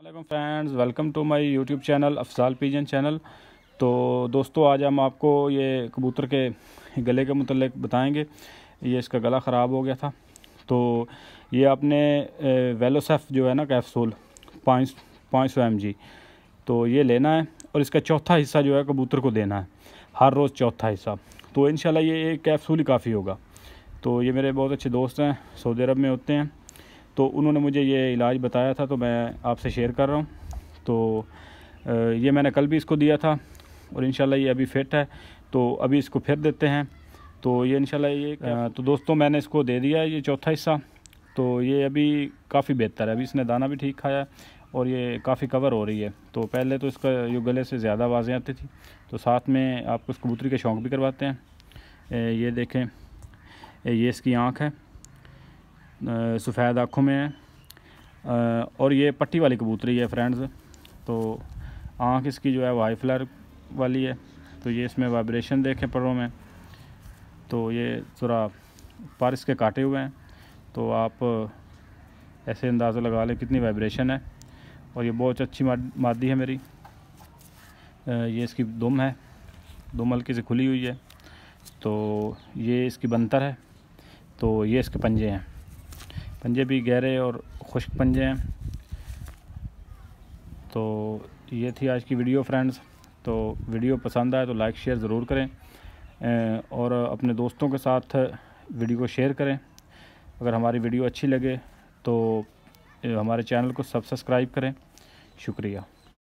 अल्लाम friends welcome to my YouTube channel Afsal pigeon channel तो दोस्तों आज हम आपको ये कबूतर के गले के मतलब बताएंगे ये इसका गला ख़राब हो गया था तो ये आपने वेलोसेफ जो है ना कैप्सूल पाँच पाँच सौ एम जी तो ये लेना है और इसका चौथा हिस्सा जो है कबूतर को देना है हर रोज़ चौथा हिस्सा तो इन ये एक कैप्सूल ही काफ़ी होगा तो ये मेरे बहुत अच्छे दोस्त हैं सऊदी अरब में होते हैं तो उन्होंने मुझे ये इलाज बताया था तो मैं आपसे शेयर कर रहा हूँ तो ये मैंने कल भी इसको दिया था और इन ये अभी फिट है तो अभी इसको फिर देते हैं तो ये इन ये तो दोस्तों मैंने इसको दे दिया ये चौथा हिस्सा तो ये अभी काफ़ी बेहतर है अभी इसने दाना भी ठीक खाया और ये काफ़ी कवर हो रही है तो पहले तो इसका जो गले से ज़्यादा आवाज़ें आती थी तो साथ में आपको इस कबूतरी के शौक भी करवाते हैं ये देखें ये इसकी आँख है सफ़ेद आँखों में है और ये पट्टी वाली कबूतरी है फ्रेंड्स तो आँख इसकी जो है वाई फ्लर वाली है तो ये इसमें वाइब्रेशन देखें पड़ों में तो ये थोड़ा पर इसके काटे हुए हैं तो आप ऐसे अंदाज़ा लगा लें कितनी वाइब्रेशन है और ये बहुत अच्छी मादी है मेरी ये इसकी दुम है दुम हल्की से खुली हुई है तो ये इसकी बनतर है तो ये इसके पंजे हैं पंजे भी गहरे और खुश्क पंजे हैं तो ये थी आज की वीडियो फ्रेंड्स तो वीडियो पसंद आए तो लाइक शेयर ज़रूर करें और अपने दोस्तों के साथ वीडियो को शेयर करें अगर हमारी वीडियो अच्छी लगे तो हमारे चैनल को सब्सक्राइब करें शुक्रिया